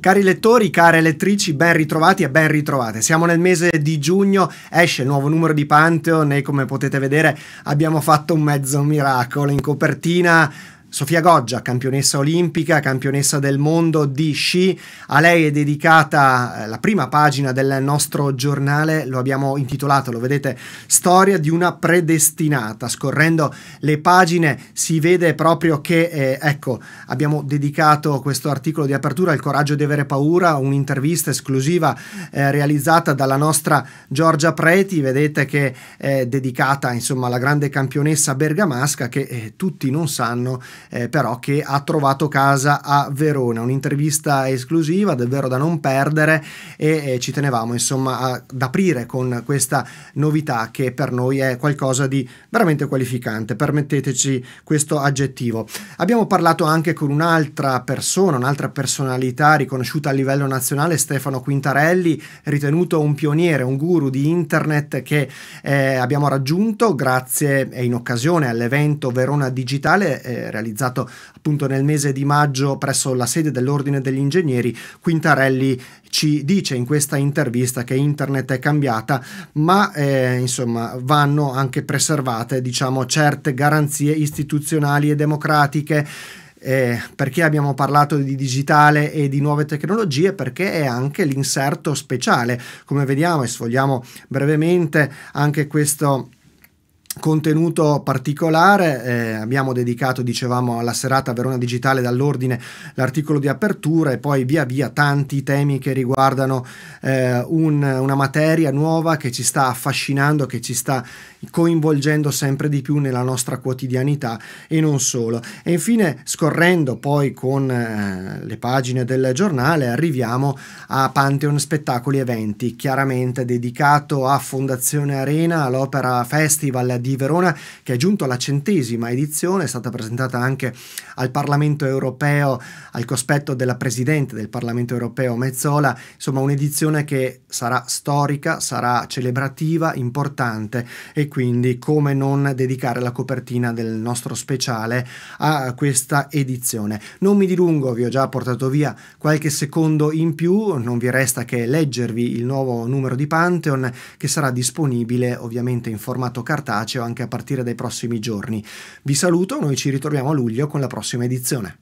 Cari lettori, care lettrici, ben ritrovati e ben ritrovate. Siamo nel mese di giugno, esce il nuovo numero di Pantheon e come potete vedere abbiamo fatto un mezzo miracolo. In copertina Sofia Goggia, campionessa olimpica, campionessa del mondo di sci, a lei è dedicata eh, la prima pagina del nostro giornale, lo abbiamo intitolato, lo vedete, Storia di una predestinata. Scorrendo le pagine si vede proprio che, eh, ecco, abbiamo dedicato questo articolo di apertura al coraggio di avere paura, un'intervista esclusiva eh, realizzata dalla nostra Giorgia Preti, vedete che è dedicata insomma alla grande campionessa bergamasca che eh, tutti non sanno eh, però che ha trovato casa a Verona. Un'intervista esclusiva, davvero da non perdere e eh, ci tenevamo insomma ad aprire con questa novità che per noi è qualcosa di veramente qualificante, permetteteci questo aggettivo. Abbiamo parlato anche con un'altra persona, un'altra personalità riconosciuta a livello nazionale, Stefano Quintarelli, ritenuto un pioniere, un guru di internet che eh, abbiamo raggiunto grazie e eh, in occasione all'evento Verona Digitale eh, realizzato realizzato appunto nel mese di maggio presso la sede dell'Ordine degli Ingegneri, Quintarelli ci dice in questa intervista che internet è cambiata, ma eh, insomma vanno anche preservate diciamo certe garanzie istituzionali e democratiche. Eh, perché abbiamo parlato di digitale e di nuove tecnologie? Perché è anche l'inserto speciale. Come vediamo e sfogliamo brevemente anche questo contenuto particolare. Eh, abbiamo dedicato, dicevamo, alla serata Verona Digitale dall'ordine l'articolo di apertura e poi via via tanti temi che riguardano eh, un, una materia nuova che ci sta affascinando, che ci sta coinvolgendo sempre di più nella nostra quotidianità e non solo. E infine, scorrendo poi con eh, le pagine del giornale, arriviamo a Pantheon Spettacoli Eventi, chiaramente dedicato a Fondazione Arena, all'Opera Festival di di Verona che è giunto alla centesima edizione, è stata presentata anche al Parlamento europeo al cospetto della Presidente del Parlamento europeo Mezzola, insomma un'edizione che sarà storica, sarà celebrativa, importante e quindi come non dedicare la copertina del nostro speciale a questa edizione. Non mi dilungo, vi ho già portato via qualche secondo in più, non vi resta che leggervi il nuovo numero di Pantheon che sarà disponibile ovviamente in formato cartaceo anche a partire dai prossimi giorni. Vi saluto, noi ci ritroviamo a luglio con la prossima edizione.